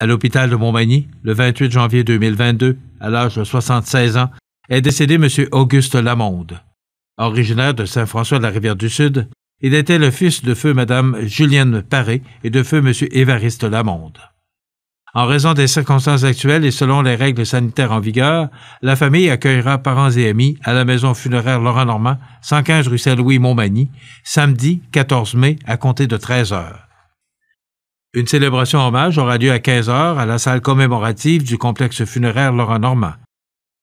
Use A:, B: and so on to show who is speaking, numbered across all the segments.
A: à l'hôpital de Montmagny le 28 janvier 2022 à l'âge de 76 ans est décédé M. Auguste Lamonde. Originaire de Saint-François de la Rivière-du-Sud, il était le fils de feu Mme Julienne Paré et de feu M. Évariste Lamonde. En raison des circonstances actuelles et selon les règles sanitaires en vigueur, la famille accueillera parents et amis à la maison funéraire Laurent Normand, 115 rue Saint-Louis-Montmagny, samedi 14 mai à compter de 13 heures. Une célébration hommage aura lieu à 15 heures à la salle commémorative du complexe funéraire Laurent-Normand.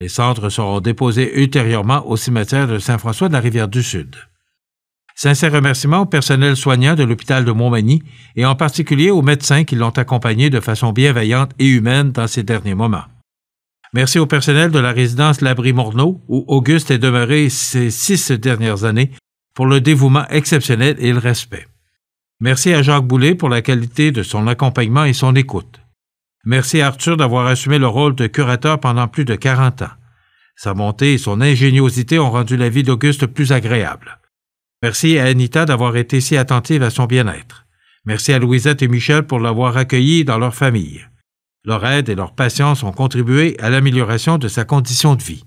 A: Les cendres seront déposés ultérieurement au cimetière de Saint-François de la Rivière-du-Sud. Sincère remerciements au personnel soignant de l'hôpital de Montmagny et en particulier aux médecins qui l'ont accompagné de façon bienveillante et humaine dans ces derniers moments. Merci au personnel de la résidence L'Abri Morneau, où Auguste est demeuré ces six dernières années, pour le dévouement exceptionnel et le respect. Merci à Jacques Boulet pour la qualité de son accompagnement et son écoute. Merci à Arthur d'avoir assumé le rôle de curateur pendant plus de 40 ans. Sa montée et son ingéniosité ont rendu la vie d'Auguste plus agréable. Merci à Anita d'avoir été si attentive à son bien-être. Merci à Louisette et Michel pour l'avoir accueilli dans leur famille. Leur aide et leur patience ont contribué à l'amélioration de sa condition de vie.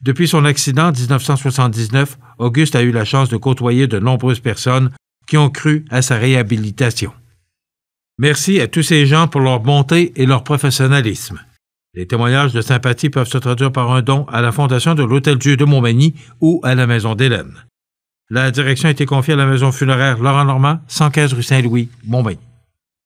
A: Depuis son accident en 1979, Auguste a eu la chance de côtoyer de nombreuses personnes qui ont cru à sa réhabilitation. Merci à tous ces gens pour leur bonté et leur professionnalisme. Les témoignages de sympathie peuvent se traduire par un don à la Fondation de l'Hôtel Dieu de Montmagny ou à la Maison d'Hélène. La direction a été confiée à la Maison funéraire Laurent Normand, 115 rue Saint-Louis, Montmagny.